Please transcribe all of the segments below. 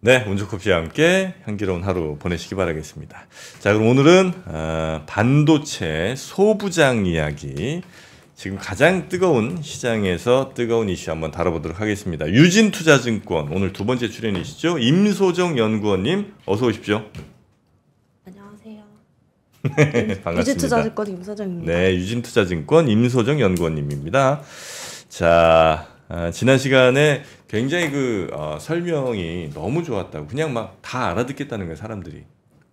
네, 운주커피와 함께 향기로운 하루 보내시기 바라겠습니다. 자, 그럼 오늘은 어, 반도체 소부장 이야기 지금 가장 뜨거운 시장에서 뜨거운 이슈 한번 다뤄보도록 하겠습니다. 유진투자증권 오늘 두 번째 출연이시죠. 임소정 연구원님 어서 오십시오. 안녕하세요. 네, 네, 반갑습니다. 유진투자증권 임소정입니다. 네, 유진투자증권 임소정 연구원님입니다. 자, 아, 지난 시간에 굉장히 그 어, 설명이 너무 좋았다고 그냥 막 다 알아듣겠다는 거예요 사람들이.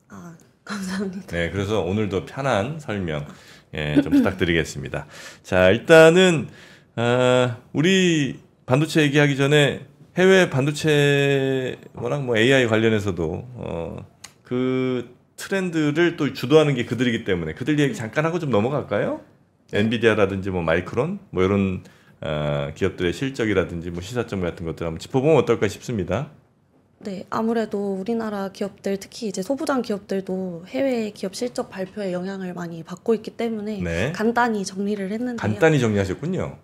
아 감사합니다. 네, 그래서 오늘도 편한 설명 예, 좀 부탁드리겠습니다. 자 일단은 어, 우리 반도체 얘기하기 전에 해외 반도체랑 뭐 AI 관련해서도 어, 그 트렌드를 또 주도하는 게 그들이기 때문에 그들 얘기 잠깐 하고 좀 넘어갈까요? 엔비디아라든지 뭐 마이크론 뭐 이런 어, 기업들의 실적이라든지 뭐 시사점 같은 것들 한번 짚어보면 어떨까 싶습니다. 네, 아무래도 우리나라 기업들 특히 이제 소부장 기업들도 해외 기업 실적 발표에 영향을 많이 받고 있기 때문에 네. 간단히 정리를 했는데 간단히 정리하셨군요.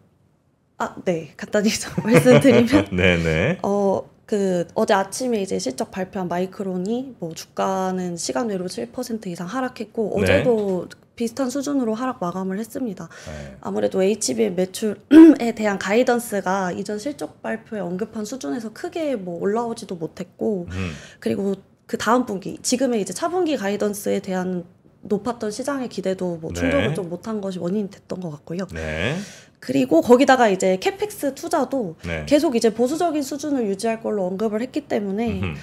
아, 네, 간단히 말씀드리면, 네네. 네. 어, 그 어제 아침에 이제 실적 발표한 마이크론이 뭐 주가는 시간 외로 7% 이상 하락했고 네. 어제도 네. 비슷한 수준으로 하락 마감을 했습니다. 네. 아무래도 HB의 매출에 대한 가이던스가 이전 실적 발표에 언급한 수준에서 크게 뭐 올라오지도 못했고 음. 그리고 그 다음 분기 지금의 이제 차분기 가이던스에 대한 높았던 시장의 기대도 뭐 네. 충족을 네. 좀 못한 것이 원인이 됐던 것 같고요. 네. 그리고 거기다가 이제 캐펙스 투자도 네. 계속 이제 보수적인 수준을 유지할 걸로 언급을 했기 때문에 음흠.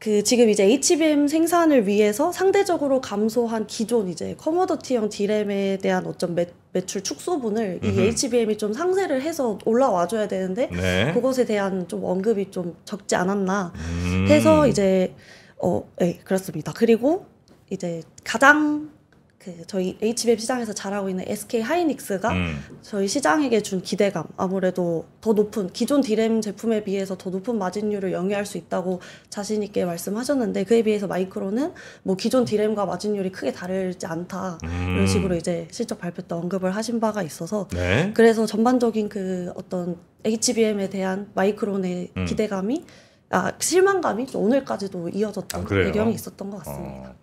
그 지금 이제 HBM 생산을 위해서 상대적으로 감소한 기존 이제 커머더티형 디램에 대한 어쩜 매, 매출 축소분을 음흠. 이 HBM이 좀 상쇄를 해서 올라와줘야 되는데 네. 그것에 대한 좀 언급이 좀 적지 않았나 음. 해서 이제 어, 네, 그렇습니다. 그리고 이제 가장 그 저희 HBM 시장에서 잘하고 있는 SK 하이닉스가 음. 저희 시장에게 준 기대감 아무래도 더 높은 기존 디램 제품에 비해서 더 높은 마진율을 영위할 수 있다고 자신 있게 말씀하셨는데 그에 비해서 마이크로는 뭐 기존 디램과 마진율이 크게 다르지 않다 음. 이런 식으로 이제 실적 발표 때 언급을 하신 바가 있어서 네. 그래서 전반적인 그 어떤 HBM에 대한 마이크론의 음. 기대감이 아 실망감이 오늘까지도 이어졌던 아, 배경이 있었던 것 같습니다. 어,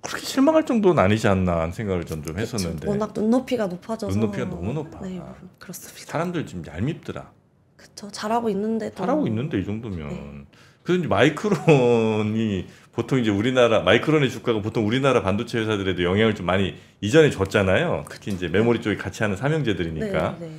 그렇게 실망할 정도는 아니지 않나 하는 생각을 좀, 좀 했었는데 그쵸. 워낙 눈높이가 높아져서 눈높이가 너무 높아 네, 그렇습니다 사람들 지금 얄밉더라 그쵸 잘하고 있는데 잘하고 있는데 이 정도면 네. 그래서 마이크론이 보통 이제 우리나라 마이크론의 주가가 보통 우리나라 반도체 회사들에도 영향을 좀 많이 이전에 줬잖아요 특히 이제 메모리 쪽이 같이 하는 삼형제들이니까 네, 네.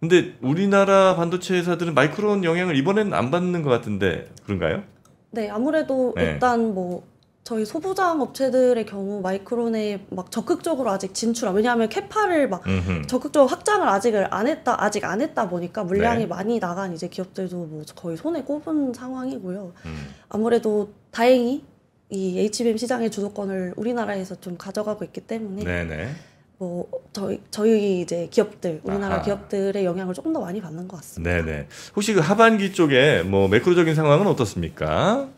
근데 우리나라 반도체 회사들은 마이크론 영향을 이번에는 안 받는 것 같은데 그런가요? 네 아무래도 네. 일단 뭐 저희 소부장 업체들의 경우 마이크론에 막 적극적으로 아직 진출, 한 왜냐하면 캐파를 막 음흠. 적극적으로 확장을 아직을 안 했다, 아직 안 했다 보니까 물량이 네. 많이 나간 이제 기업들도 뭐 거의 손에 꼽은 상황이고요. 음. 아무래도 다행히 이 HBM 시장의 주도권을 우리나라에서 좀 가져가고 있기 때문에 네네. 뭐 저희 저희 이제 기업들 우리나라 아하. 기업들의 영향을 조금 더 많이 받는 것 같습니다. 네네. 혹시 그 하반기 쪽에 뭐 매크로적인 상황은 어떻습니까?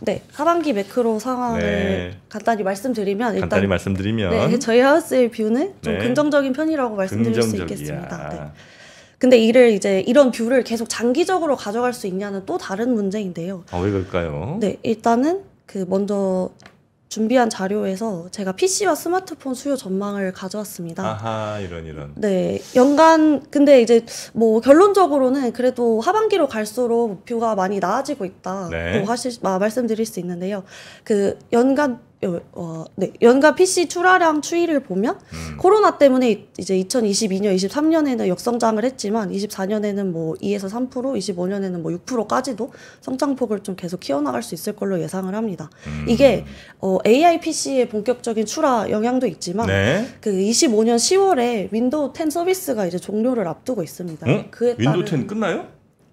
네, 하반기 매크로 상황을 네. 간단히 말씀드리면 일단 간단히 말씀드리면 네, 저희 하우스의 뷰는 좀 네. 긍정적인 편이라고 말씀드릴 긍정적이야. 수 있겠습니다. 네. 근데 이를 이제 이런 뷰를 계속 장기적으로 가져갈 수 있냐는 또 다른 문제인데요. 아, 왜 그럴까요? 네, 일단은 그 먼저 준비한 자료에서 제가 PC와 스마트폰 수요 전망을 가져왔습니다. 아하, 이런 이런. 네, 연간 근데 이제 뭐 결론적으로는 그래도 하반기로 갈수록 목표가 많이 나아지고 있다고 네. 하실 아, 말씀드릴 수 있는데요. 그 연간 어, 네, 연간 PC 출하량 추이를 보면 음. 코로나 때문에 이제 2022년, 23년에는 역성장을 했지만 24년에는 뭐 2에서 3%, 25년에는 뭐 6%까지도 성장폭을 좀 계속 키워나갈 수 있을 걸로 예상을 합니다. 음. 이게 어, AI PC의 본격적인 출하 영향도 있지만 네. 그 25년 10월에 윈도우 10 서비스가 이제 종료를 앞두고 있습니다. 응? 그에 윈도우 10 끝나요?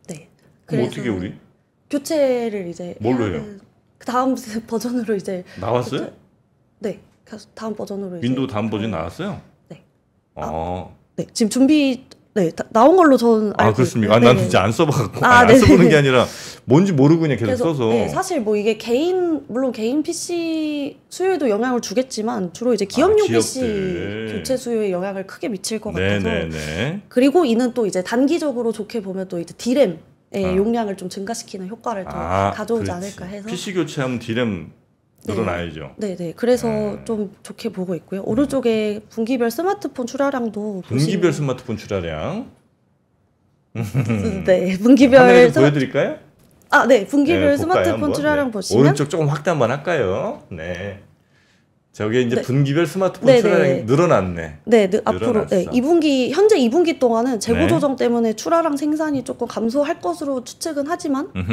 네. 그래 어떻게 우리 교체를 이제 뭘로 해요? 그 그 네, 그 다음 버전으로 이제 나왔어요? 네. 다음 버전으로 윈도우 다음 버전 나왔어요? 네. 아, 네. 지금 준비 네 다, 나온 걸로 저는 아 그렇습니까? 아, 나 아, 이제 안 써봐갖고 아, 안 네, 네. 써보는 게 아니라 뭔지 모르고 그냥 계속, 계속 써서 네, 사실 뭐 이게 개인 물론 개인 PC 수요에도 영향을 주겠지만 주로 이제 기업용 아, PC 교체 수요에 영향을 크게 미칠 것 같아서 그리고 이는 또 이제 단기적으로 좋게 보면 또 이제 디램 예, 아. 용량을 좀 증가시키는 효과를 더 아, 가져오지 그렇지. 않을까 해서 PC 교체하면 디램 네. 늘어나야죠. 네, 네. 그래서 음. 좀 좋게 보고 있고요. 오른쪽에 분기별 스마트폰 출하량도 분기별 보시면... 스마트폰 출하량. 네, 분기별 스마... 보여드릴까요? 아, 네, 분기별 네, 스마트폰 한번? 출하량 네. 보시면 오른쪽 조금 확대 한번 할까요? 네. 저게 이제 네. 분기별 스마트폰 네, 네. 출하량이 늘어났네. 네, 느, 네, 앞으로 네, 2분기 현재 2분기 동안은 재고 조정 네. 때문에 출하량 생산이 조금 감소할 것으로 추측은 하지만 음흠.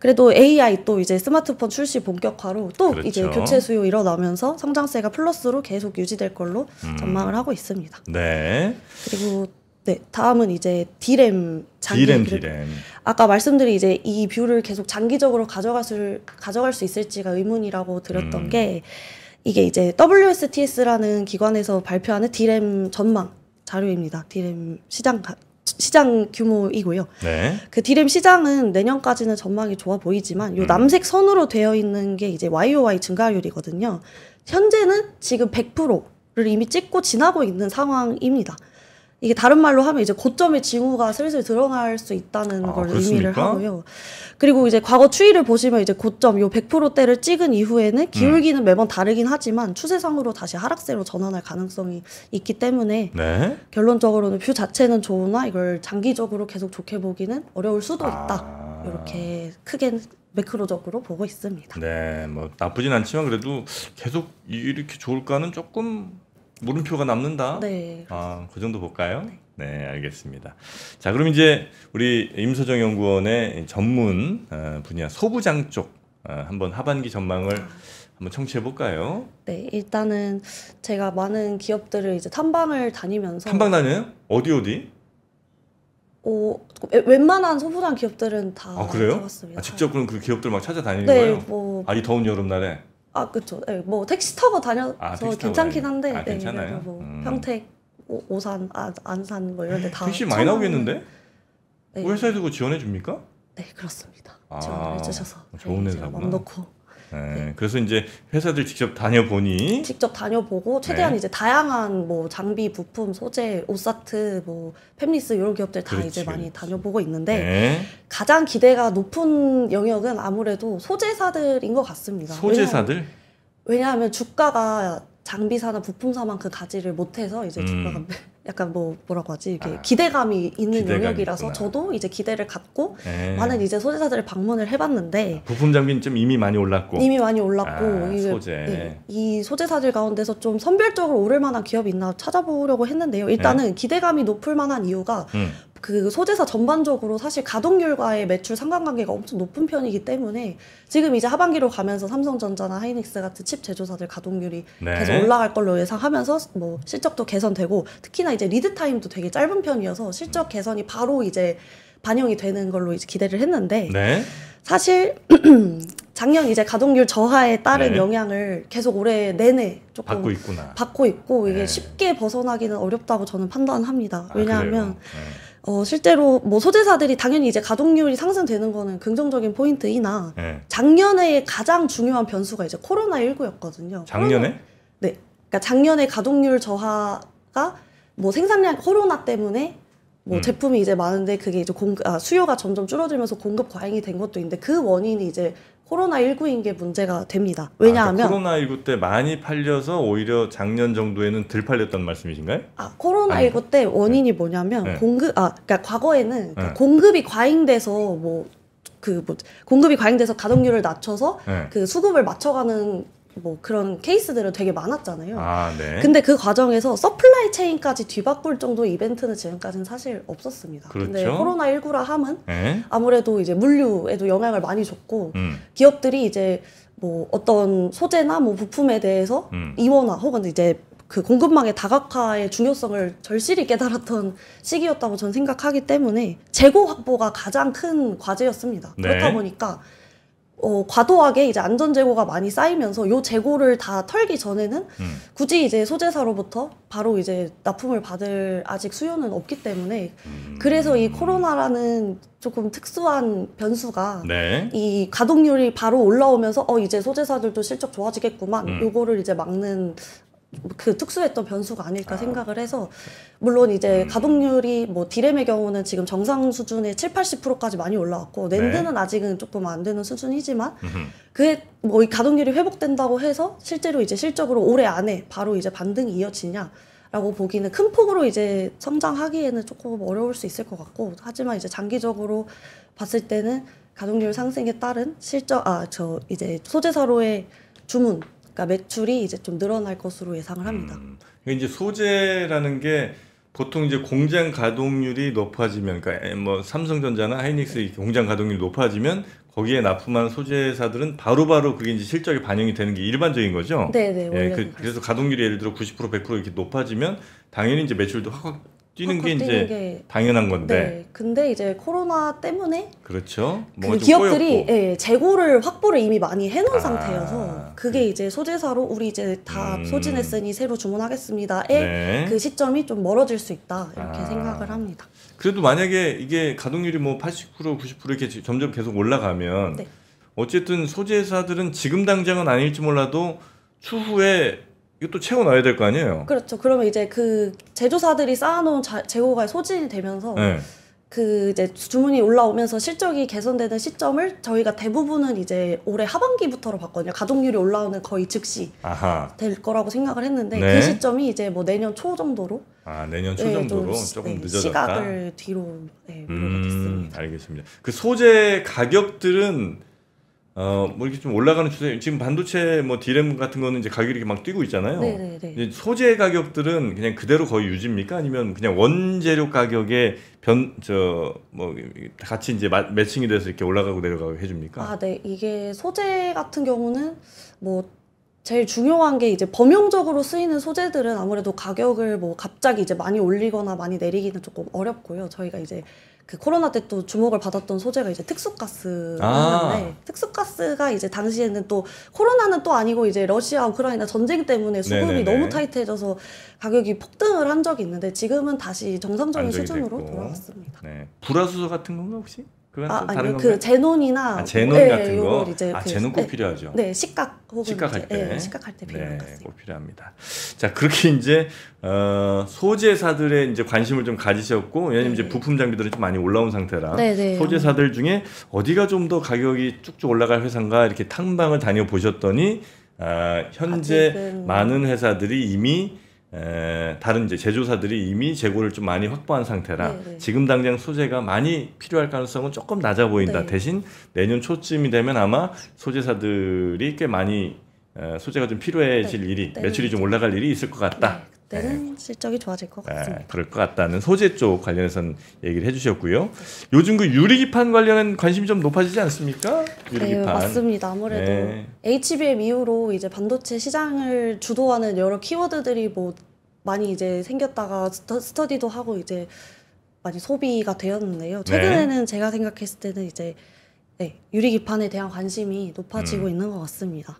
그래도 AI 또 이제 스마트폰 출시 본격화로 또 그렇죠. 이제 교체 수요 일어나면서 성장세가 플러스로 계속 유지될 걸로 음. 전망을 하고 있습니다. 네. 그리고 네, 다음은 이제 디램 장기 디램, 디램. 아까 말씀드린 이제 이 뷰를 계속 장기적으로 가져갈 수 가져갈 수 있을지가 의문이라고 드렸던 음. 게 이게 이제 WSTS라는 기관에서 발표하는 디램 e 전망 자료입니다. 디램 e 시장 시장 규모이고요. 네. 그 디램 e 시장은 내년까지는 전망이 좋아 보이지만 요 음. 남색 선으로 되어 있는 게 이제 YOY 증가율이거든요. 현재는 지금 100%를 이미 찍고 지나고 있는 상황입니다. 이게 다른 말로 하면 이제 고점의 징후가 슬슬 드러날 수 있다는 아, 걸 그렇습니까? 의미를 하고요. 그리고 이제 과거 추이를 보시면 이제 고점 요 100%대를 찍은 이후에는 음. 기울기는 음. 매번 다르긴 하지만 추세상으로 다시 하락세로 전환할 가능성이 있기 때문에 네? 결론적으로는 뷰 자체는 좋으나 이걸 장기적으로 계속 좋게 보기는 어려울 수도 있다. 아. 이렇게 크게 매크로적으로 보고 있습니다. 네, 뭐 나쁘진 않지만 그래도 계속 이렇게 좋을까는 조금 물음표가 남는다. 네. 아, 그 정도 볼까요? 네. 네, 알겠습니다. 자, 그럼 이제 우리 임소정 연구원의 전문 어, 분야 소부장 쪽 어, 한번 하반기 전망을 아. 한번 청취해 볼까요? 네, 일단은 제가 많은 기업들을 이제 탐방을 다니면서 탐방 다녀요? 어디 어디? 어, 웬만한 소부장 기업들은 다 아, 그래요? 가봤습니다. 아, 직접 그럼 그 기업들 막 찾아다니는 네, 거예요? 뭐... 아이 더운 여름날에? 아 그쵸. 네, 뭐 택시 타고 다녀서 아, 괜찮긴 한데. 아, 예, 괜찮아요. 뭐 음. 평택, 오, 오산, 아, 안산 뭐 이런데 다. 택시 많이 나오겠는데? 네. 회사에서 그 지원해 줍니까? 네 그렇습니다. 아, 지원해 주셔서 좋은 네, 회사구나. 맘 놓고 네. 네, 그래서 이제 회사들 직접 다녀보니 직접 다녀보고 최대한 네. 이제 다양한 뭐 장비, 부품, 소재, 옷사트, 뭐 팹리스 이런 기업들 다 그렇지, 이제 많이 그렇지. 다녀보고 있는데 네. 가장 기대가 높은 영역은 아무래도 소재사들인 것 같습니다. 소재사들? 왜냐하면, 왜냐하면 주가가 장비사나 부품사만큼 그 가지를 못해서 이제 음. 주가가 음. 약간 뭐 뭐라고 하지 이게 아, 기대감이 있는 기대감 영역이라서 있구나. 저도 이제 기대를 갖고 에. 네. 많은 이제 소재사들을 방문을 해봤는데 아, 부품 장비는 좀 이미 많이 올랐고 이미 많이 올랐고 아, 이게, 소재 네, 이 소재사들 가운데서 좀 선별적으로 오를 만한 기업이 있나 찾아보려고 했는데요 일단은 네. 기대감이 높을 만한 이유가 음. 그 소재사 전반적으로 사실 가동률과의 매출 상관관계가 엄청 높은 편이기 때문에 지금 이제 하반기로 가면서 삼성전자나 하이닉스 같은 칩 제조사들 가동률이 네. 계속 올라갈 걸로 예상하면서 뭐 실적도 개선되고 특히나 이제 리드 타임도 되게 짧은 편이어서 실적 개선이 바로 이제 반영이 되는 걸로 이제 기대를 했는데 네. 사실 작년 이제 가동률 저하에 따른 네. 영향을 계속 올해 내내 조금 받고 있구나. 받고 있고 이게 네. 쉽게 벗어나기는 어렵다고 저는 판단합니다. 아, 왜냐하면 아, 어, 실제로 뭐 소재사들이 당연히 이제 가동률이 상승되는 거는 긍정적인 포인트이나 네. 작년에 가장 중요한 변수가 이제 코로나 19였거든요. 작년에? 코로나, 네. 그러니까 작년에 가동률 저하가 뭐 생산량 코로나 때문에 뭐 음. 제품이 이제 많은데 그게 이제 공 아, 수요가 점점 줄어들면서 공급 과잉이 된 것도 있는데 그 원인이 이제 코로나19인 게 문제가 됩니다. 왜냐하면 아, 그러니까 코로나19 때 많이 팔려서 오히려 작년 정도에는 덜 팔렸다는 말씀이신가요? 아, 코로나19 아니. 때 네. 원인이 네. 뭐냐면 네. 공급 아 그러니까 과거에는 그러니까 네. 공급이 과잉돼서 뭐 그 뭐, 공급이 과잉돼서 가동률을 낮춰서 네. 그 수급을 맞춰가는 뭐 그런 케이스들은 되게 많았잖아요. 아, 네. 근데 그 과정에서 서플라이 체인까지 뒤바꿀 정도 이벤트는 지금까지는 사실 없었습니다. 그렇죠? 근데 코로나 19라 함은 에? 네. 아무래도 이제 물류에도 영향을 많이 줬고 음. 기업들이 이제 뭐 어떤 소재나 뭐 부품에 대해서 음. 이원화 혹은 이제 그 공급망의 다각화의 중요성을 절실히 깨달았던 시기였다고 저는 생각하기 때문에 재고 확보가 가장 큰 과제였습니다. 네. 그렇다 보니까 어, 과도하게 이제 안전 재고가 많이 쌓이면서 요 재고를 다 털기 전에는 음. 굳이 이제 소재사로부터 바로 이제 납품을 받을 아직 수요는 없기 때문에 음. 그래서 이 코로나라는 조금 특수한 변수가 네. 이 가동률이 바로 올라오면서 어 이제 소재사들도 실적 좋아지겠구만 음. 요거를 이제 막는 그 특수했던 변수가 아닐까 아. 생각을 해서 물론 이제 음. 가동률이 뭐 디램의 경우는 지금 정상 수준의 7, 80%까지 많이 올라왔고 랜드는 네. 아직은 조금 안 되는 수준이지만 그에 뭐 가동률이 회복된다고 해서 실제로 이제 실적으로 올해 안에 바로 이제 반등이 이어지냐 라고 보기는 큰 폭으로 이제 성장하기에는 조금 어려울 수 있을 것 같고 하지만 이제 장기적으로 봤을 때는 가동률 상승에 따른 실적 아 저 이제 소재사로의 주문 그러니까 매출이 이제 좀 늘어날 것으로 예상을 합니다. 음, 그러니까 이제 소재라는 게 보통 이제 공장 가동률이 높아지면, 그러니까 뭐 삼성전자나 하이닉스 네. 공장 가동률이 높아지면 거기에 납품한 소재사들은 바로바로 그게 이제 실적에 반영이 되는 게 일반적인 거죠. 네, 네. 예, 그, 래서 가동률이 예를 들어 90% 100% 이렇게 높아지면 당연히 이제 매출도 확 아, 뛰는 게 이제 게... 당연한 네, 건데. 네. 근데 이제 코로나 때문에 그렇죠. 그 기업들이 예, 재고를 확보를 이미 많이 해놓은 아... 상태여서 그게 음. 이제 소재사로 우리 이제 다 음... 소진했으니 새로 주문하겠습니다의 네. 그 시점이 좀 멀어질 수 있다 이렇게 아... 생각을 합니다. 그래도 만약에 이게 가동률이 뭐 80% 90% 이렇게 점점 계속 올라가면 네. 어쨌든 소재사들은 지금 당장은 아닐지 몰라도 추후에 이것도 채워놔야 될 거 아니에요. 그렇죠. 그러면 이제 그 제조사들이 쌓아놓은 자, 재고가 소진되면서 네. 그 이제 주문이 올라오면서 실적이 개선되는 시점을 저희가 대부분은 이제 올해 하반기부터로 봤거든요. 가동률이 올라오는 거의 즉시 아하. 될 거라고 생각을 했는데 네. 그 시점이 이제 뭐 내년 초 정도로 아 내년 초 네, 정도로 좀, 조금 네, 늦어졌다. 시각을 뒤로 네, 음, 됐습니다. 알겠습니다. 그 소재 가격들은 어뭐 이렇게 좀 올라가는 추세 지금 반도체 뭐 디램 같은 거는 이제 가격이 이렇게 막 뛰고 있잖아요. 네네네. 네, 네. 소재 가격들은 그냥 그대로 거의 유지입니까? 아니면 그냥 원재료 가격에 변 저 뭐 같이 이제 마, 매칭이 돼서 이렇게 올라가고 내려가고 해줍니까? 아, 네 이게 소재 같은 경우는 뭐 제일 중요한 게 이제 범용적으로 쓰이는 소재들은 아무래도 가격을 뭐 갑자기 이제 많이 올리거나 많이 내리기는 조금 어렵고요. 저희가 이제 그 코로나 때 또 주목을 받았던 소재가 이제 특수가스였는데 아. 특수가스가 이제 당시에는 또 코로나는 또 아니고 이제 러시아 우크라이나 전쟁 때문에 수급이 네네네. 너무 타이트해져서 가격이 폭등을 한 적이 있는데 지금은 다시 정상적인 수준으로 됐고. 돌아왔습니다. 네. 불화수소 같은 건가 혹시? 그건 아, 다른 아니 그 건가요? 그 제논이나 아, 뭐 제논 예, 같은 거. 이제 아, 그, 제논 꼭 네, 필요하죠. 네, 식각 혹은 식각할 때, 네, 식각할 때 필요한 네, 꼭 필요합니다. 자, 그렇게 이제 어, 소재사들의 이제 관심을 좀 가지셨고, 왜냐면 이제 네. 부품 장비들이 좀 많이 올라온 상태라 네, 네. 소재사들 중에 어디가 좀 더 가격이 쭉쭉 올라갈 회사인가 이렇게 탐방을 다녀 보셨더니 아, 현재 많은 회사들이 이미 에, 다른 이제 제조사들이 이미 재고를 좀 많이 확보한 상태라 네네. 네. 지금 당장 소재가 많이 필요할 가능성은 조금 낮아 보인다. 네. 대신 내년 초쯤이 되면 아마 소재사들이 꽤 많이 에, 소재가 좀 필요해질 네. 일이 매출이 좀 올라갈 일이 있을 것 같다. 네. 때는 네. 실적이 좋아질 것 네, 같습니다. 그럴 것 같다는 소재 쪽 관련해서는 얘기를 해주셨고요. 요즘 그 유리기판 관련한 관심이 좀 높아지지 않습니까? 유리기판. 네, 맞습니다. 아무래도 네. HBM 이후로 이제 반도체 시장을 주도하는 여러 키워드들이 뭐 많이 이제 생겼다가 스터, 디도 하고 이제 많이 소비가 되었는데요. 네. 최근에는 네. 제가 생각했을 때는 이제 네, 유리기판에 대한 관심이 높아지고 음. 있는 것 같습니다.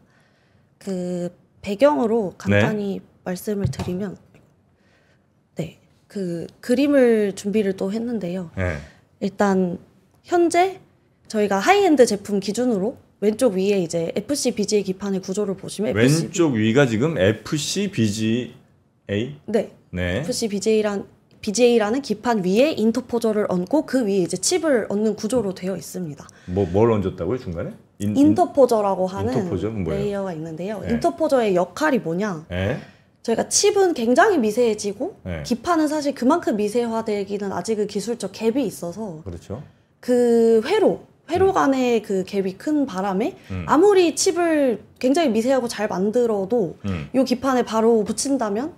그 배경으로 간단히 네. 말씀을 드리면 네. 그 그림을 준비를 또 했는데요. 네. 일단 현재 저희가 하이엔드 제품 기준으로 왼쪽 위에 이제 FC BGA 기판의 구조를 보시면 FC... 왼쪽 위가 지금 FC BGA 네. 네. FC BGA란 BJ라는 기판 위에 인터포저를 얹고 그 위에 이제 칩을 얹는 구조로 되어 있습니다. 뭐뭘 얹었다고요 중간에? 인, 터포저라고 하는 인터포저? 레이어가 있는데요. 에. 예. 인터포저의 역할이 뭐냐? 에? 예. 저희가 칩은 굉장히 미세해지고 네. 기판은 사실 그만큼 미세화되기는 아직은 기술적 갭이 있어서 그렇죠. 그 회로 회로 음. 간의 그 갭이 큰 바람에 음. 아무리 칩을 굉장히 미세하고 잘 만들어도 음. 이 기판에 바로 붙인다면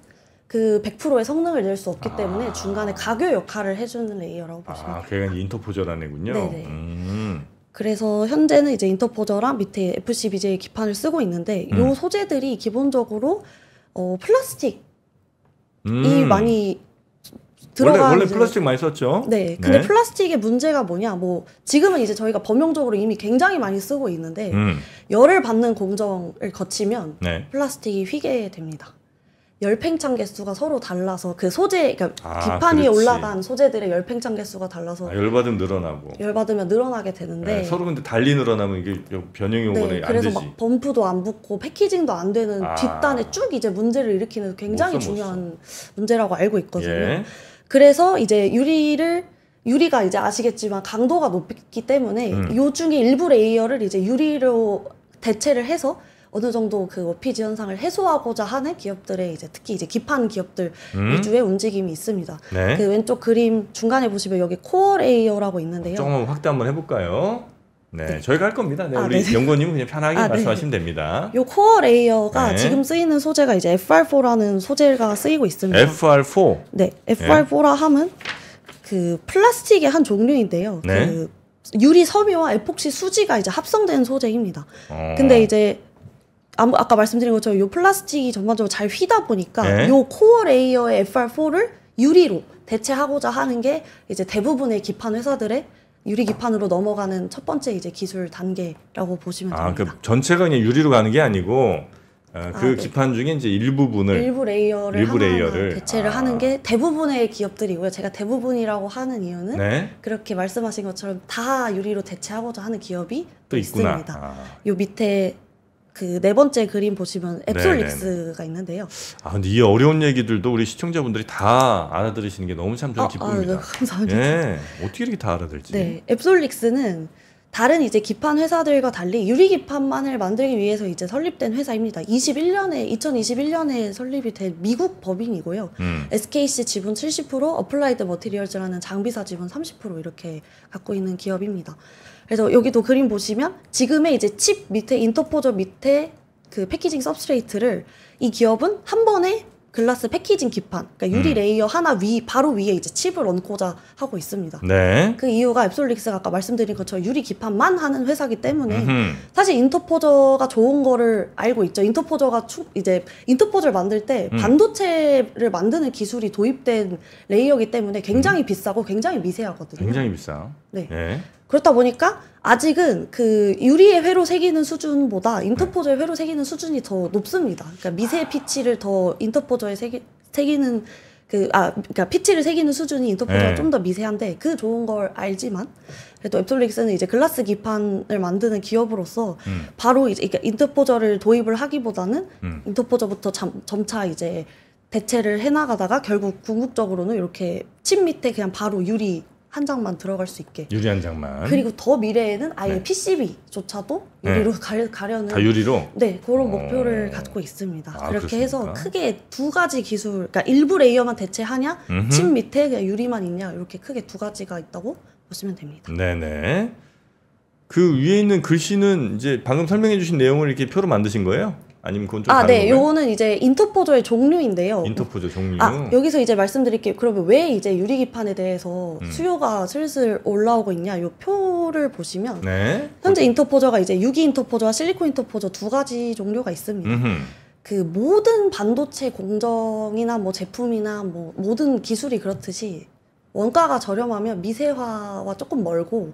그 100%의 성능을 낼 수 없기 아. 때문에 중간에 가교 역할을 해주는 레이어라고 아, 보시면 돼요. 아, 그게 인터포저라는 군요 네네. 음. 그래서 현재는 이제 인터포저랑 밑에 FCBJ 기판을 쓰고 있는데 요 음. 소재들이 기본적으로 어, 플라스틱이 음. 많이 들어가 원래, 원래 플라스틱 많이 썼죠. 네. 근데 네. 플라스틱의 문제가 뭐냐? 뭐 지금은 이제 저희가 범용적으로 이미 굉장히 많이 쓰고 있는데 음. 열을 받는 공정을 거치면 네. 플라스틱이 휘게 됩니다. 열팽창 개수가 서로 달라서 그 소재 그러니까 아, 기판 위에 올라간 소재들의 열팽창 개수가 달라서 아, 열받으면 늘어나고 열받으면 늘어나게 되는데 네, 서로 근데 달리 늘어나면 이게 변형이 오거나 네, 안 그래서 되지. 막 범프도 안 붙고 패키징도 안 되는 아, 뒷단에 쭉 이제 문제를 일으키는 굉장히 못 써, 못 중요한 문제라고 알고 있거든요. 예. 그래서 이제 유리를 유리가 이제 아시겠지만 강도가 높기 때문에 음. 요 중에 일부 레이어를 이제 유리로 대체를 해서 어느 정도 그 워피지 현상을 해소하고자 하는 기업들의 이제 특히 이제 기판 기업들 음. 위주의 움직임이 있습니다. 네. 그 왼쪽 그림 중간에 보시면 여기 코어 레이어라고 있는데요. 조금 확대 한번 해볼까요? 네, 네, 저희가 할 겁니다. 네, 아, 우리 네. 연구원님은 그냥 편하게 아, 네. 말씀하시면 됩니다. 요 코어 레이어가 네. 지금 쓰이는 소재가 이제 FR4라는 소재가 쓰이고 있습니다. FR4? 네, FR4라 함은 그 플라스틱의 한 종류인데요. 그 유리 섬유와 에폭시 수지가 이제 합성된 소재입니다. 어. 근데 이제 아, 아까 말씀드린 것처럼 요 플라스틱이 전반적으로 잘 휘다 보니까 예? 요 코어 레이어의 FR4를 유리로 대체하고자 하는 게 이제 대부분의 기판 회사들의 유리 기판으로 넘어가는 첫 번째 이제 기술 단계라고 보시면 아, 됩니다. 아, 그 전체가 그냥 유리로 가는 게 아니고 어, 아, 그 아, 네. 기판 중에 이제 일부분을 일부 레이어를, 일부 레이어를. 대체를 아. 하는 게 대부분의 기업들이고요. 제가 대부분이라고 하는 이유는 네? 그렇게 말씀하신 것처럼 다 유리로 대체하고자 하는 기업이 또 있구나. 있습니다. 요 밑에 그네 번째 그림 보시면 네, 앱솔릭스가 있는데요. 아 근데 이 어려운 얘기들도 우리 시청자분들이 다 알아들으시는 게 너무 참 저는 아, 아 기쁩니다. 아, 네, 감사합니다. 예, 어떻게 이렇게 다 알아들지? 네, 앱솔릭스는 다른 이제 기판 회사들과 달리 유리 기판만을 만들기 위해서 이제 설립된 회사입니다. 21년에 2021년에 설립이 된 미국 법인이고요. 음. SKC 지분 70%, 어플라이드 머티리얼즈라는 장비사 지분 30% 이렇게 갖고 있는 기업입니다. 그래서 여기도 그림 보시면 지금의 이제 칩 밑에 인터포저 밑에 그 패키징 섭스트레이트를 이 기업은 한 번에 글라스 패키징 기판, 그러니까 유리 음. 레이어 하나 위 바로 위에 이제 칩을 얹고자 하고 있습니다. 네. 그 이유가 앱솔릭스가 아까 말씀드린 것처럼 유리 기판만 하는 회사기 때문에 음흠. 사실 인터포저가 좋은 거를 알고 있죠. 인터포저가 추, 이제 인터포저를 만들 때 음. 반도체를 만드는 기술이 도입된 레이어기 때문에 굉장히 음. 비싸고 굉장히 미세하거든요. 굉장히 비싸요. 네. 네. 그렇다 보니까 아직은 그 유리의 회로 새기는 수준보다 인터포저의 회로 새기는 수준이 더 높습니다. 그러니까 미세 아. 피치를 더 인터포저에 새기, 새기는 그, 아, 그니까 피치를 새기는 수준이 인터포저가 네. 좀더 미세한데 그 좋은 걸 알지만 그래도 앱솔릭스는 이제 글라스 기판을 만드는 기업으로서 음. 바로 이제 그러니까 인터포저를 도입을 하기보다는 음. 인터포저부터 점, 점차 이제 대체를 해나가다가 결국 궁극적으로는 이렇게 침 밑에 그냥 바로 유리 한 장만 들어갈 수 있게 유리 한 장만 그리고 더 미래에는 아예 네. PCB조차도 네. 유리로 네. 가려, 가려는 다 유리로 네 그런 어. 목표를 갖고 있습니다. 아, 그렇게 그렇습니까? 해서 크게 두 가지 기술 그러니까 일부 레이어만 대체하냐 음흠. 칩 밑에 그냥 유리만 있냐 이렇게 크게 두 가지가 있다고 보시면 됩니다. 네네. 그 위에 있는 글씨는 이제 방금 설명해 주신 내용을 이렇게 표로 만드신 거예요? 아니면 그건 좀 아, 네. 건가요? 요거는 이제 인터포저의 종류인데요. 인터포조 종류. 아, 여기서 이제 말씀드릴게요. 그러면 왜 이제 유리기판에 대해서 음. 수요가 슬슬 올라오고 있냐? 요 표를 보시면 네. 현재 그... 인터포저가 이제 유기 인터포저와 실리콘 인터포저 두 가지 종류가 있습니다. 음흠. 그 모든 반도체 공정이나 뭐 제품이나 뭐 모든 기술이 그렇듯이 원가가 저렴하면 미세화와 조금 멀고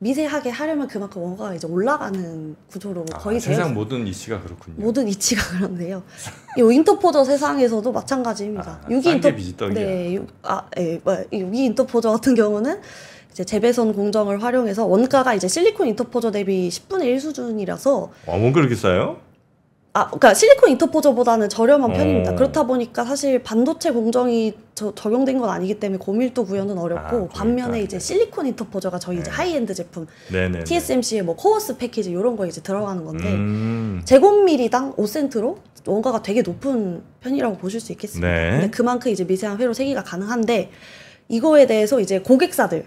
미세하게 하려면 그만큼 원가가 이제 올라가는 구조로 아, 거의 아, 세상 되어요 모든 이치가 그렇군요. 모든 이치가 그런데요. 이 인터포저 세상에서도 마찬가지입니다. 아, 유기 인터 네, 아, 예, 뭐, 유기 인터포저 같은 경우는 이제 재배선 공정을 활용해서 원가가 이제 실리콘 인터포저 대비 10분의 1 수준이라서 아, 뭔가 그렇게 싸요? 아, 그러니까 실리콘 인터포저보다는 저렴한 어. 편입니다. 그렇다 보니까 사실 반도체 공정이 저, 적용된 건 아니기 때문에 고밀도 구현은 어렵고 아, 그러니까, 반면에 그러니까. 이제 실리콘 인터포저가 저희 네. 이제 하이엔드 제품 네네네. TSMC의 뭐 코어스 패키지 이런 거 이제 들어가는 건데 음. 제곱미리당 5센트로 원가가 되게 높은 편이라고 보실 수 있겠습니다. 네. 근데 그만큼 이제 미세한 회로 세기가 가능한데 이거에 대해서 이제 고객사들이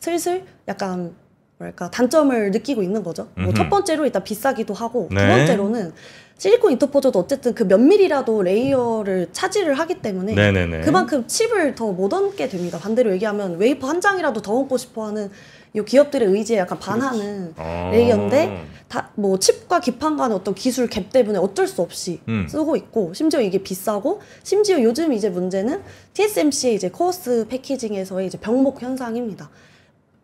슬슬 약간 뭐랄까 단점을 느끼고 있는 거죠. 뭐 첫 번째로 일단 비싸기도 하고 네. 두 번째로는 실리콘 인터포저도 어쨌든 그 몇 밀이라도 레이어를 차지를 하기 때문에 네네네. 그만큼 칩을 더못 얹게 됩니다. 반대로 얘기하면 웨이퍼 한 장이라도 더 얹고 싶어하는 이 기업들의 의지에 약간 반하는 아 레이어인데 다 뭐 칩과 기판 간의 어떤 기술 갭 때문에 어쩔 수 없이 음. 쓰고 있고 심지어 이게 비싸고 심지어 요즘 이제 문제는 TSMC의 이제 코어스 패키징에서의 이제 병목 현상입니다.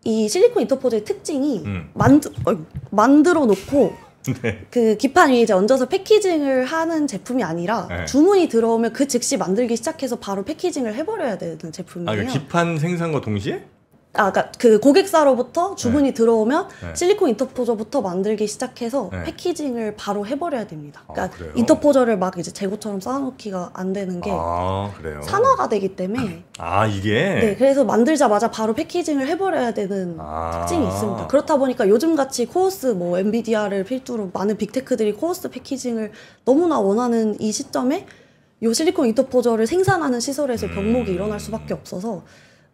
이 실리콘 인터포저의 특징이 음. 만드, 어, 만들어 놓고 네. 그 기판 위에 이제 얹어서 패키징을 하는 제품이 아니라 네. 주문이 들어오면 그 즉시 만들기 시작해서 바로 패키징을 해버려야 되는 아, 그 제품이에요. 아, 그러니까 기판 생산과 동시에? 아, 그러니까 그 고객사로부터 주문이 네. 들어오면 네. 실리콘 인터포저부터 만들기 시작해서 네. 패키징을 바로 해버려야 됩니다. 아, 그러니까 아, 인터포저를 막 이제 재고처럼 쌓아놓기가 안 되는 게 아, 산화가 되기 때문에 아 이게 네 그래서 만들자마자 바로 패키징을 해버려야 되는 아. 특징이 있습니다. 그렇다 보니까 요즘 같이 코어스 뭐 엔비디아를 필두로 많은 빅테크들이 코어스 패키징을 너무나 원하는 이 시점에 요 실리콘 인터포저를 생산하는 시설에서 음. 병목이 일어날 수밖에 없어서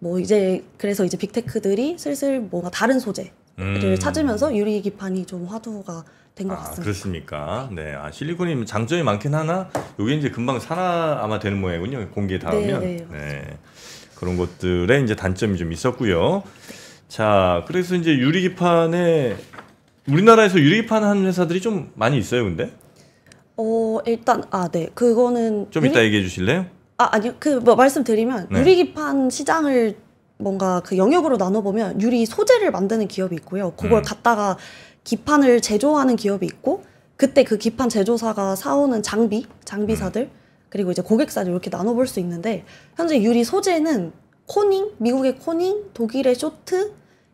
뭐 이제 그래서 이제 빅테크들이 슬슬 뭔가 다른 소재를 음. 찾으면서 유리 기판이 좀 화두가 된것 아, 같습니다. 그렇습니까? 네, 아, 실리콘이 뭐 장점이 많긴 하나 여기 이제 금방 산화 아마 되는 모양이군요. 공기에 닿으면. 네, 네, 네. 그런 것들에 이제 단점이 좀 있었고요. 자, 그래서 이제 유리 기판에 우리나라에서 유리 기판 하는 회사들이 좀 많이 있어요, 근데? 어, 일단 아, 네. 그거는 좀 유리... 이따 얘기해 주실래요? 아 아니요 그뭐 말씀드리면 네. 유리기판 시장을 뭔가 그 영역으로 나눠보면 유리 소재를 만드는 기업이 있고요. 그걸 음. 갖다가 기판을 제조하는 기업이 있고 그때 그 기판 제조사가 사오는 장비, 장비사들 음. 그리고 이제 고객사들 이렇게 나눠볼 수 있는데 현재 유리 소재는 코닝, 미국의 코닝, 독일의 쇼트,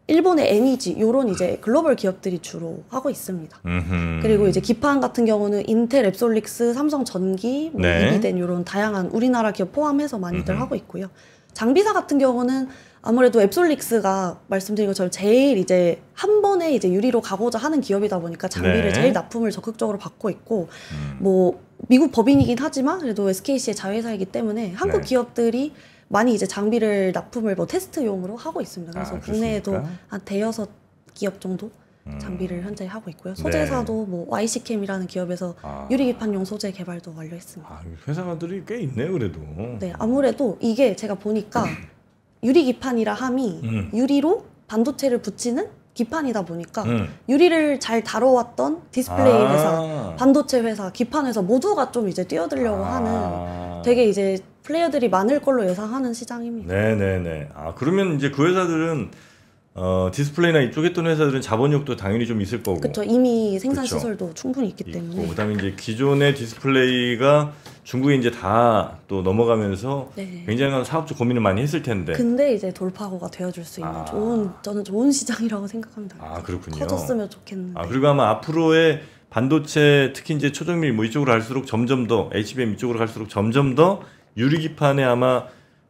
일본의 에니지 e 요런 이제 글로벌 기업들이 주로 하고 있습니다. 음흠. 그리고 이제 기판 같은 경우는 인텔, 앱솔릭스, 삼성전기, 뭐 이비덴 네. 요런 다양한 우리나라 기업 포함해서 많이들 음흠. 하고 있고요. 장비사 같은 경우는 아무래도 앱솔릭스가 말씀드린 것처럼 제일 이제 한 번에 이제 유리로 가고자 하는 기업이다 보니까 장비를 네. 제일 납품을 적극적으로 받고 있고 음. 뭐 미국 법인이긴 하지만 그래도 SKC의 자회사이기 때문에 한국 네. 기업들이 많이 이제 장비를 납품을 뭐 테스트용으로 하고 있습니다. 그래서 아, 국내에도 한 대여섯 기업 정도 음. 장비를 현재 하고 있고요. 네. 소재사도 네. 뭐 YC캠이라는 기업에서 아. 유리기판용 소재 개발도 완료했습니다. 아, 회사들이 꽤 있네요, 그래도. 네, 아무래도 이게 제가 보니까 유리기판이라 함이 음. 유리로 반도체를 붙이는 기판이다 보니까 음. 유리를 잘 다뤄왔던 디스플레이 아. 회사, 반도체 회사, 기판 회사 모두가 좀 이제 뛰어들려고 아. 하는 되게 이제 플레이어들이 많을 걸로 예상하는 시장입니다. 네네네. 아 그러면 이제 그 회사들은 어, 디스플레이나 이쪽에 있던 회사들은 자본력도 당연히 좀 있을 거고. 그렇죠. 이미 생산 그쵸? 시설도 충분히 있기 있고, 때문에. 그다음에 이제 기존의 디스플레이가 중국에 이제 다 또 넘어가면서 네. 굉장한 사업적 고민을 많이 했을 텐데. 근데 이제 돌파구가 되어줄 수 있는 아. 좋은 저는 좋은 시장이라고 생각합니다. 아 그렇군요. 커졌으면 좋겠는데. 아 그리고 아마 앞으로의 반도체 특히 이제 초정밀 뭐 이쪽으로 갈수록 점점 더 HBM 이쪽으로 갈수록 점점 더 유리기판에 아마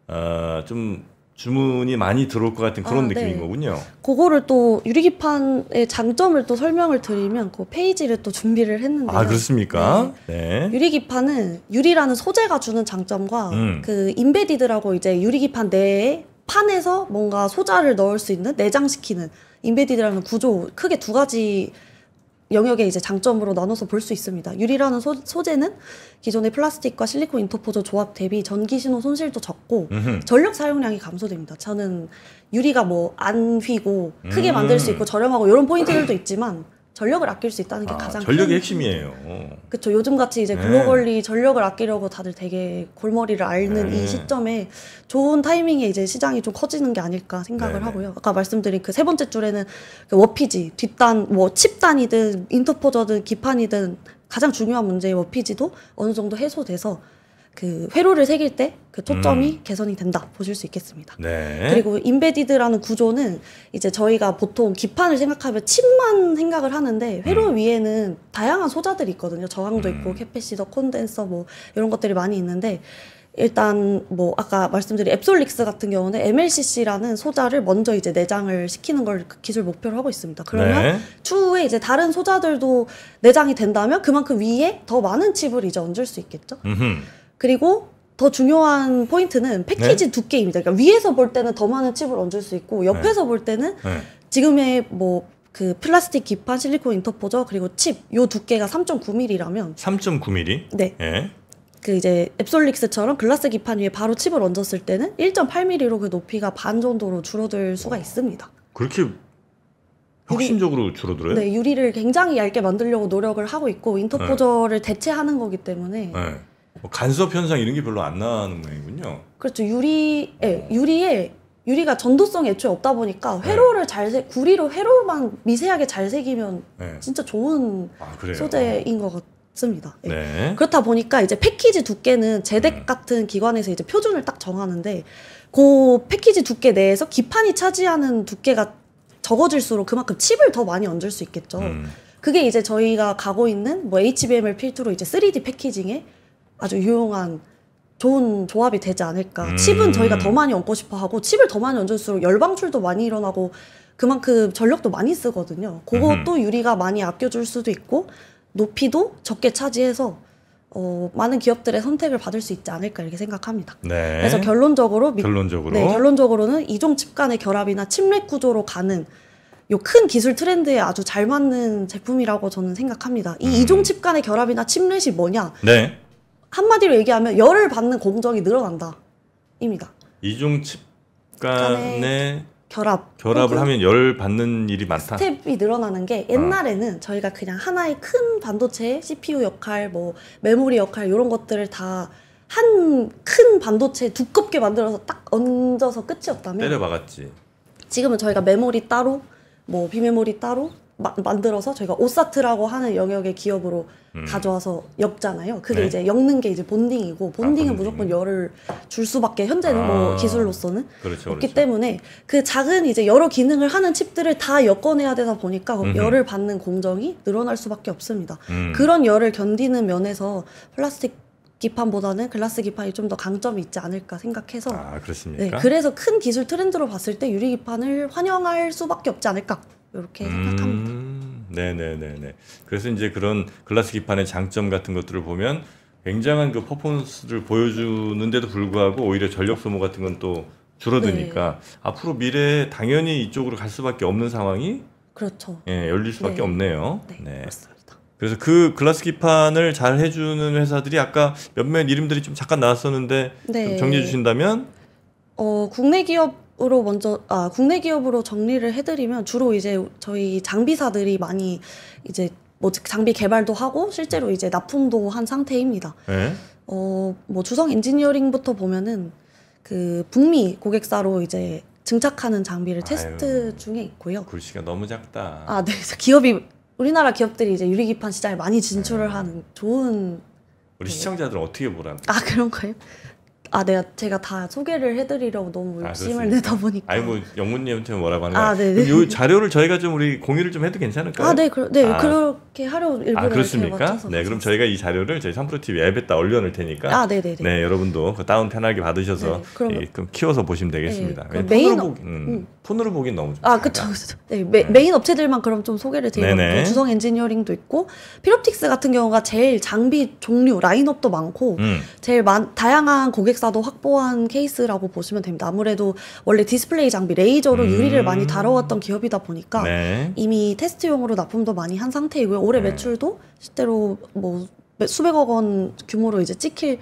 어, 좀 주문이 많이 들어올 것 같은 그런 아, 네. 느낌인 네. 거군요. 그거를 또 유리기판의 장점을 또 설명을 드리면 그 페이지를 또 준비를 했는데. 아 그렇습니까? 네. 네. 유리기판은 유리라는 소재가 주는 장점과 음. 그 인베디드라고 이제 유리기판 내에 판에서 뭔가 소자를 넣을 수 있는 내장시키는 인베디드라는 구조 크게 두 가지 영역의 이제 장점으로 나눠서 볼 수 있습니다. 유리라는 소, 재는 기존의 플라스틱과 실리콘 인터포저 조합 대비 전기 신호 손실도 적고 음흠. 전력 사용량이 감소됩니다. 저는 유리가 뭐 안 휘고 크게 만들 수 음. 있고 저렴하고 이런 포인트들도 있지만 전력을 아낄 수 있다는 게 아, 가장 전력이 큰... 핵심이에요. 그렇죠. 요즘 같이 이제 글로벌리 네. 전력을 아끼려고 다들 되게 골머리를 앓는 네. 이 시점에 좋은 타이밍에 이제 시장이 좀 커지는 게 아닐까 생각을 네. 네. 하고요. 아까 말씀드린 그 세 번째 줄에는 그 워피지 뒷단 뭐 칩단이든 인터포저든 기판이든 가장 중요한 문제의 워피지도 어느 정도 해소돼서 그 회로를 새길 때 그 초점이 음. 개선이 된다 보실 수 있겠습니다. 네. 그리고 인베디드라는 구조는 이제 저희가 보통 기판을 생각하면 칩만 생각을 하는데 회로 음. 위에는 다양한 소자들이 있거든요. 저항도 음. 있고 캐패시더, 콘덴서 뭐 이런 것들이 많이 있는데 일단 뭐 아까 말씀드린 앱솔릭스 같은 경우는 MLCC라는 소자를 먼저 이제 내장을 시키는 걸 그 기술 목표로 하고 있습니다. 그러면 네. 추후에 이제 다른 소자들도 내장이 된다면 그만큼 위에 더 많은 칩을 이제 얹을 수 있겠죠. 음흠. 그리고 더 중요한 포인트는 패키지 네? 두께입니다. 그러니까 위에서 볼 때는 더 많은 칩을 얹을 수 있고 옆에서 네. 볼 때는 네. 지금의 뭐 그 플라스틱 기판 실리콘 인터포저 그리고 칩 요 두께가 3.9mm라면 3.9mm? 네. 예. 그 이제 앱솔릭스처럼 글라스 기판 위에 바로 칩을 얹었을 때는 1.8mm로 그 높이가 반 정도로 줄어들 수가 있습니다. 그렇게 혁신적으로 줄어들어요? 네, 유리를 굉장히 얇게 만들려고 노력을 하고 있고 인터포저를 네. 대체하는 거기 때문에 네. 뭐 간섭 현상 이런 게 별로 안 나는 모양이군요. 그렇죠. 유리, 예, 어. 유리에 유리가 전도성 애초에 없다 보니까 회로를 네. 잘 세, 구리로 회로만 미세하게 잘 새기면 네. 진짜 좋은 아, 소재인 것 같습니다. 네. 네. 그렇다 보니까 이제 패키지 두께는 제덱 음. 같은 기관에서 이제 표준을 딱 정하는데 그 패키지 두께 내에서 기판이 차지하는 두께가 적어질수록 그만큼 칩을 더 많이 얹을 수 있겠죠. 음. 그게 이제 저희가 가고 있는 뭐 HBM을 필두로 이제 3D 패키징에 아주 유용한 좋은 조합이 되지 않을까. 음. 칩은 저희가 더 많이 얹고 싶어 하고 칩을 더 많이 얹을수록 열방출도 많이 일어나고 그만큼 전력도 많이 쓰거든요. 그것도 유리가 많이 아껴줄 수도 있고 높이도 적게 차지해서 어, 많은 기업들의 선택을 받을 수 있지 않을까 이렇게 생각합니다. 네. 그래서 결론적으로 미, 결론적으로 네, 결론적으로는 이종 칩 간의 결합이나 칩렉 구조로 가는 요 큰 기술 트렌드에 아주 잘 맞는 제품이라고 저는 생각합니다. 이 음. 이종 칩 간의 결합이나 칩렛이 뭐냐? 네. 한마디로 얘기하면 열을 받는 공정이 늘어난다. 입니다. 이중 집간의 결합. 결합을 하면 열 받는 일이 많다. 스텝이 늘어나는 게 아. 옛날에는 어. 저희가 그냥 하나의 큰 반도체 CPU 역할, 뭐 메모리 역할 이런 것들을 다 한 큰 반도체 두껍게 만들어서 딱 얹어서 끝이었다면 때려 박았지. 지금은 저희가 메모리 따로, 뭐 비메모리 따로, 마, 만들어서 저희가 오사트라고 하는 영역의 기업으로 음. 가져와서 엮잖아요. 그게 네. 이제 엮는 게 이제 본딩이고 아, 본딩은 아, 무조건 열을 줄 수밖에 현재는 뭐 아. 뭐 기술로서는 그렇죠, 없기 그렇죠. 때문에 그 작은 이제 여러 기능을 하는 칩들을 다 엮어내야 되다 보니까 음 열을 받는 공정이 늘어날 수밖에 없습니다. 음. 그런 열을 견디는 면에서 플라스틱 기판보다는 글라스 기판이 좀 더 강점이 있지 않을까 생각해서 아, 그렇습니까? 네, 그래서 큰 기술 트렌드로 봤을 때 유리 기판을 환영할 수밖에 없지 않을까 이렇게 생각합니다. 음, 네네네네. 그래서 이제 그런 글라스 기판의 장점 같은 것들을 보면 굉장한 그 퍼포먼스를 보여주는데도 불구하고 오히려 전력 소모 같은 건 또 줄어드니까 네. 앞으로 미래에 당연히 이쪽으로 갈 수밖에 없는 상황이 그렇죠. 예, 열릴 수밖에 네. 없네요. 네, 네. 맞습니다. 그래서 그 글라스 기판을 잘 해주는 회사들이 아까 몇몇 이름들이 좀 잠깐 나왔었는데 좀 네. 정리해 주신다면? 어, 국내 기업 으로 먼저 아 국내 기업으로 정리를 해드리면 주로 이제 저희 장비사들이 많이 이제 뭐 장비 개발도 하고 실제로 이제 납품도 한 상태입니다. 네? 어뭐 주성 엔지니어링부터 보면은 그 북미 고객사로 이제 증착하는 장비를 아유, 테스트 중에 있고요. 글씨가 너무 작다. 아 네, 그래서 기업이 우리나라 기업들이 이제 유리기판 시장에 많이 진출을 네. 하는 좋은 우리 그 시청자들 어떻게 보라는? 아 그런가요? 아, 내가 제가 다 소개를 해드리려고 너무 아, 욕심을 아, 내다 보니까. 아니 뭐 영문님한테 뭐라고 하는 거야? 아, 네. 이 네. 자료를 저희가 좀 우리 공유를 좀 해도 괜찮을까요? 아, 네, 그, 네, 아. 그, 그렇게 하루 일부러 아 그렇습니까? 네, 그럼 저희가 이 자료를 저희 삼프로TV 앱에다 올려놓을 테니까 아, 네, 네, 네. 네 여러분도 그 다운 편하게 받으셔서 네, 그럼, 예, 그럼 키워서 보시면 되겠습니다. 네, 예, 메인 보기, 음, 음. 폰으로 보긴 너무 좀 아, 그렇죠. 네, 메, 네. 메인 업체들만 그럼 좀 소개를 드리면 주성 엔지니어링도 있고 피롭틱스 같은 경우가 제일 장비 종류 라인업도 많고 음. 제일 많, 다양한 고객사도 확보한 케이스라고 보시면 됩니다. 아무래도 원래 디스플레이 장비 레이저로 유리를 음. 많이 다뤄왔던 기업이다 보니까 네. 이미 테스트용으로 납품도 많이 한 상태이고요. 올해 네. 매출도 실제로 뭐 수백억 원 규모로 이제 찍힐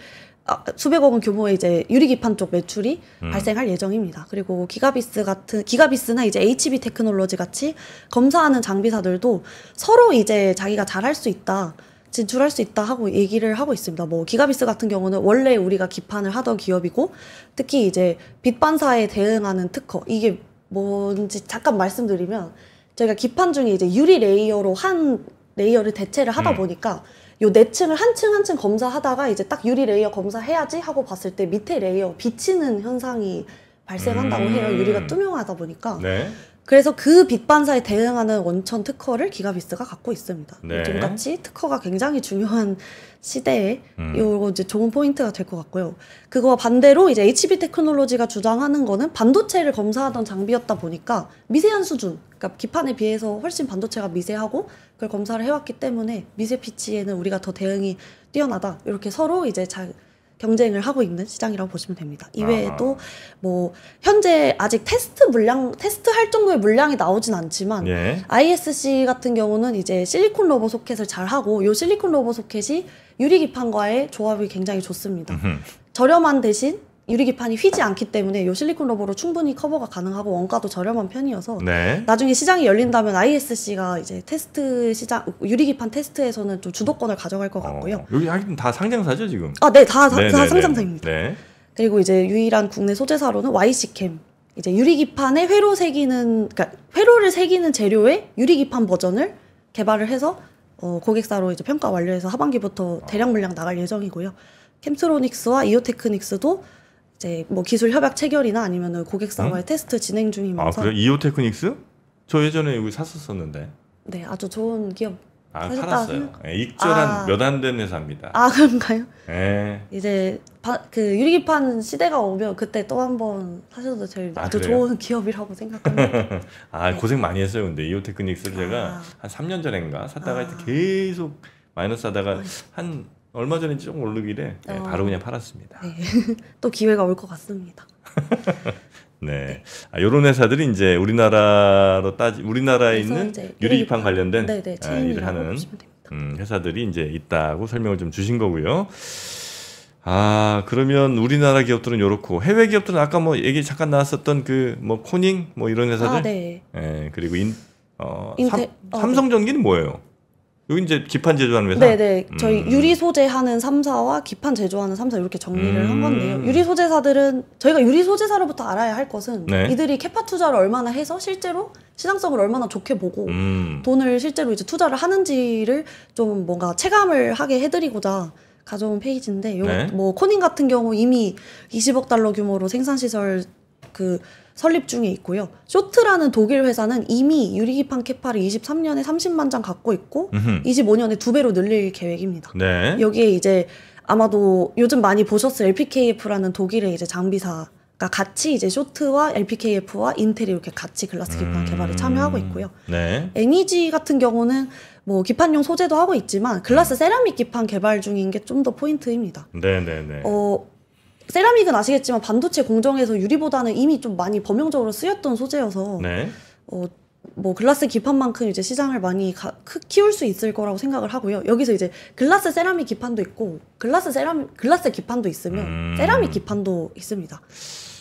아, 수백억 원 규모의 이제 유리기판 쪽 매출이 음. 발생할 예정입니다. 그리고 기가비스 같은 기가비스나 이제 HB 테크놀로지 같이 검사하는 장비사들도 서로 이제 자기가 잘할 수 있다. 진출할 수 있다 하고 얘기를 하고 있습니다. 뭐 기가비스 같은 경우는 원래 우리가 기판을 하던 기업이고 특히 이제 빛반사에 대응하는 특허 이게 뭔지 잠깐 말씀드리면 저희가 기판 중에 이제 유리 레이어로 한 레이어를 대체를 하다 음. 보니까 요네층을한 층 한 층 검사하다가 이제 딱 유리 레이어 검사해야지 하고 봤을 때 밑에 레이어 비치는 현상이 발생한다고 음. 해요. 유리가 투명하다 보니까. 네. 그래서 그 빛반사에 대응하는 원천 특허를 기가비스가 갖고 있습니다. 네. 요같이 특허가 굉장히 중요한 시대에 음. 요거 이제 좋은 포인트가 될 것 같고요. 그거와 반대로 이제 HB 테크놀로지가 주장하는 거는 반도체를 검사하던 장비였다 보니까 미세한 수준, 그러니까 기판에 비해서 훨씬 반도체가 미세하고 그걸 검사를 해왔기 때문에 미세 피치에는 우리가 더 대응이 뛰어나다 이렇게 서로 이제 잘 경쟁을 하고 있는 시장이라고 보시면 됩니다. 아. 이외에도 아. 뭐 현재 아직 테스트 물량 테스트할 정도의 물량이 나오진 않지만 예. ISC 같은 경우는 이제 실리콘 로버 소켓을 잘 하고 요 실리콘 로버 소켓이 유리 기판과의 조합이 굉장히 좋습니다. 음흠. 저렴한 대신 유리기판이 휘지 않기 때문에 요 실리콘 러버로 충분히 커버가 가능하고 원가도 저렴한 편이어서 네. 나중에 시장이 열린다면 ISC가 이제 테스트 시장 유리기판 테스트에서는 좀 주도권을 가져갈 것 같고요. 어, 여기 하긴 다 상장사죠 지금? 아, 네, 다, 네, 다, 다 네, 네. 상장사입니다. 네. 그리고 이제 유일한 국내 소재사로는 YC캠 이제 유리기판에 회로 새기는 그러니까 회로를 새기는 재료의 유리기판 버전을 개발을 해서 어, 고객사로 이제 평가 완료해서 하반기부터 대량 물량 나갈 예정이고요. 캠트로닉스와 이오테크닉스도 이제 뭐 기술 협약 체결이나 아니면 은 고객사와의 응? 테스트 진행 중이면서 아 그래 이오 테크닉스? 저 예전에 여기 샀었었는데 네 아주 좋은 기업 아, 팔았어요. 네, 익절한 아, 몇안 된 회사입니다. 아 그런가요? 네. 이제 바, 그 유리기판 시대가 오면 그때 또 한번 하셔도 제일 아, 좋은 기업이라고 생각합니다. 아 네. 고생 많이 했어요. 근데 이오테크닉스를 아. 제가 한 3년 전인가 샀다가 아. 계속 마이너스 하다가 한 얼마 전인지 조금 오르길래 네, 어. 바로 그냥 팔았습니다. 네. 또 기회가 올 것 같습니다. 네. 아, 요런 회사들이 이제 우리나라로 따지 우리나라에 있는 유리기판 관련된 네네, 네, 아, 일을 하는 음, 회사들이 이제 있다고 설명을 좀 주신 거고요. 아 그러면 우리나라 기업들은 요렇고 해외 기업들은 아까 뭐 얘기 잠깐 나왔었던 그 뭐 코닝 뭐 이런 회사들, 아, 네. 예 그리고 인, 어, 인테, 삼, 어, 네. 삼성전기는 뭐예요? 여기 이제 기판 제조하는 회사. 네네. 네. 저희 음. 유리 소재 하는 삼사와 기판 제조하는 삼사 이렇게 정리를 음. 한 건데요. 유리 소재사들은 저희가 유리 소재사로부터 알아야 할 것은 네. 이들이 캐파 투자를 얼마나 해서 실제로 시장성을 얼마나 좋게 보고 음. 돈을 실제로 이제 투자를 하는지를 좀 뭔가 체감을 하게 해드리고자 가져온 페이지인데, 요, 네. 뭐 코닝 같은 경우 이미 20억 달러 규모로 생산 시설 그 설립 중에 있고요. 쇼트라는 독일 회사는 이미 유리기판 캐파를 23년에 30만 장 갖고 있고 음흠. 25년에 두 배로 늘릴 계획입니다. 네. 여기에 이제 아마도 요즘 많이 보셨을 LPKF라는 독일의 이제 장비사 가 같이 이제 쇼트와 LPKF와 인텔이 이렇게 같이 글라스 기판 음... 개발에 참여하고 있고요. 네. NEG 같은 경우는 뭐 기판용 소재도 하고 있지만 글라스 음. 세라믹 기판 개발 중인 게 좀 더 포인트입니다. 네네네. 네, 네. 어 세라믹은 아시겠지만 반도체 공정에서 유리보다는 이미 좀 많이 범용적으로 쓰였던 소재여서 네. 어, 뭐 글라스 기판만큼 이제 시장을 많이 가, 크, 키울 수 있을 거라고 생각을 하고요. 여기서 이제 글라스 세라믹 기판도 있고 글라스 세라믹 글라스 기판도 있으면 음. 세라믹 기판도 있습니다.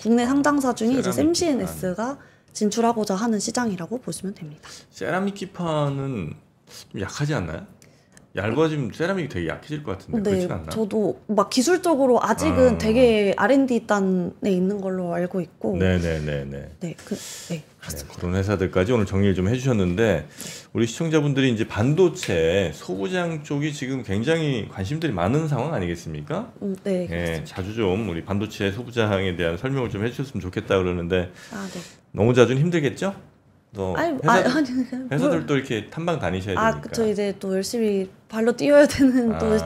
국내 상장사 중에 이제 샘시엔S가 진출하고자 하는 시장이라고 보시면 됩니다. 세라믹 기판은 좀 약하지 않나요? 얇아지면 세라믹이 되게 약해질 것 같은데 네, 그렇진 않나? 저도 막 기술적으로 아직은 아. 되게 R&D 단에 있는 걸로 알고 있고. 네네네네. 네, 그, 네, 네 그렇습니다. 네, 그런 회사들까지 오늘 정리를 좀 해주셨는데 우리 시청자분들이 이제 반도체 소부장 쪽이 지금 굉장히 관심들이 많은 상황 아니겠습니까? 음, 네. 네 자주 좀 우리 반도체 소부장에 대한 설명을 좀 해주셨으면 좋겠다 그러는데 아, 네. 너무 자주 힘들겠죠? 또 아니, 회사, 아니, 회사들도 뭘. 이렇게 탐방 다니셔야 아, 되니까. 그 저 이제 또 열심히 발로 뛰어야 되는 아, 또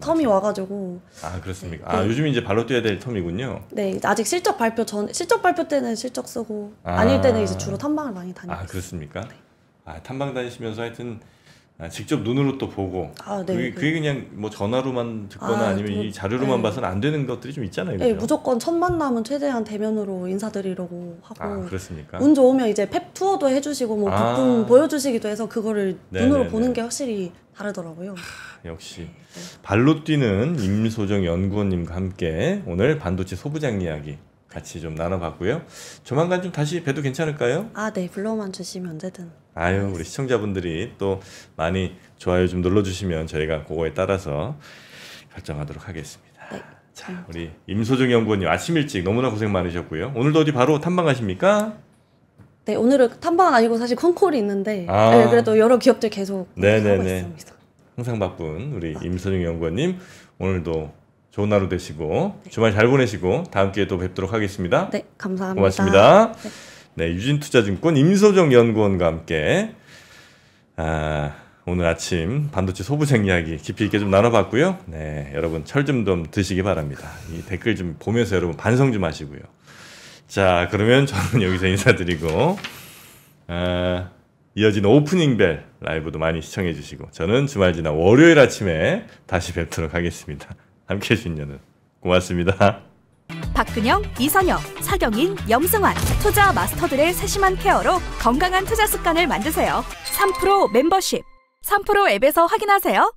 텀이 와가지고. 아 그렇습니까? 네. 아 요즘 이제 발로 뛰어야 될 텀이군요. 네 아직 실적 발표 전 실적 발표 때는 실적 쓰고 아, 닐 때는 이제 주로 탐방을 많이 다니고. 아 그렇습니까? 네. 아 탐방 다니시면서 하여튼 아, 직접 눈으로 또 보고 아, 네, 그게, 네. 그... 게 그냥 뭐 전화로만 듣거나 아, 니면이 그 자료로만 네. 봐서는 안 되는 것들이 좀 있잖아요. 그렇죠? 네, 무조건 첫 만남은 최대한 대면으로 인사드리려고 하고 아, 그렇습니까? 운 좋으면 이제 펩 투어도 해주시고 뭐 아. 부품 보여주시기도 해서 그거를 네 눈으로 네, 보는 네. 게 확실히 다르더라고요. 하, 역시 네. 발로 뛰는 임소정 연구원님과 함께 오늘 반도체 소부장 이야기 같이 좀 나눠봤고요. 조만간 좀 다시 뵈도 괜찮을까요? 아, 네. 불러만 주시면 언제든. 아유, 우리 시청자분들이 또 많이 좋아요 좀 눌러주시면 저희가 그거에 따라서 결정하도록 하겠습니다. 네. 자, 음. 우리 임소정 연구원님 아침 일찍 너무나 고생 많으셨고요. 오늘도 어디 바로 탐방 가십니까? 네, 오늘은 탐방은 아니고 사실 컨콜이 있는데 아. 네, 그래도 여러 기업들 계속 네네네. 하고 있습니다. 항상 바쁜 우리 아. 임소정 연구원님 오늘도 좋은 하루 되시고 네. 주말 잘 보내시고 다음 기회에 또 뵙도록 하겠습니다. 네, 감사합니다. 고맙습니다. 네, 네 유진투자증권 임소정 연구원과 함께 아, 오늘 아침 반도체 소부생 이야기 깊이 있게 좀 나눠봤고요. 네, 여러분 철 좀 좀 드시기 바랍니다. 이 댓글 좀 보면서 여러분 반성 좀 하시고요. 자, 그러면 저는 여기서 인사드리고 아, 이어진 오프닝 벨 라이브도 많이 시청해 주시고 저는 주말 지나 월요일 아침에 다시 뵙도록 하겠습니다. 함께해 주신 여는 고맙습니다. 박근영, 이선영, 사경인 염승환 투자 마스터들의 세심한 케어로 건강한 투자 습관을 만드세요. 3프로 멤버십 3프로 앱에서 확인하세요.